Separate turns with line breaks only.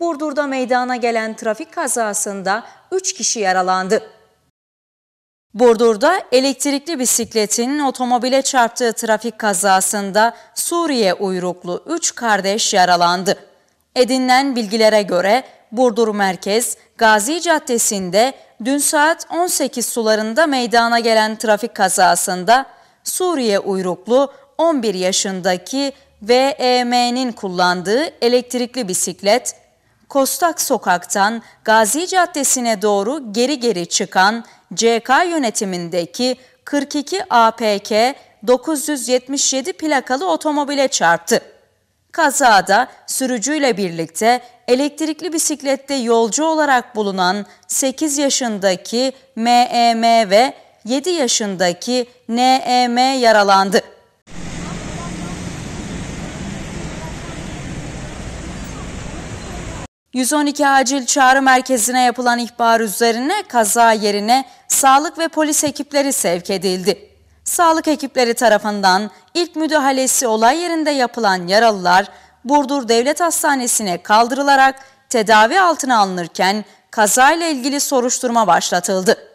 Burdur'da meydana gelen trafik kazasında 3 kişi yaralandı. Burdur'da elektrikli bisikletin otomobile çarptığı trafik kazasında Suriye uyruklu 3 kardeş yaralandı. Edinilen bilgilere göre Burdur Merkez Gazi Caddesi'nde dün saat 18 sularında meydana gelen trafik kazasında Suriye uyruklu 11 yaşındaki VEM'nin kullandığı elektrikli bisiklet Kostak Sokak'tan Gazi Caddesi'ne doğru geri geri çıkan CK yönetimindeki 42 APK 977 plakalı otomobile çarptı. Kazada sürücüyle birlikte elektrikli bisiklette yolcu olarak bulunan 8 yaşındaki MEM e ve 7 yaşındaki NEM yaralandı. 112 acil çağrı merkezine yapılan ihbar üzerine kaza yerine sağlık ve polis ekipleri sevk edildi. Sağlık ekipleri tarafından ilk müdahalesi olay yerinde yapılan yaralılar Burdur Devlet Hastanesi'ne kaldırılarak tedavi altına alınırken kazayla ilgili soruşturma başlatıldı.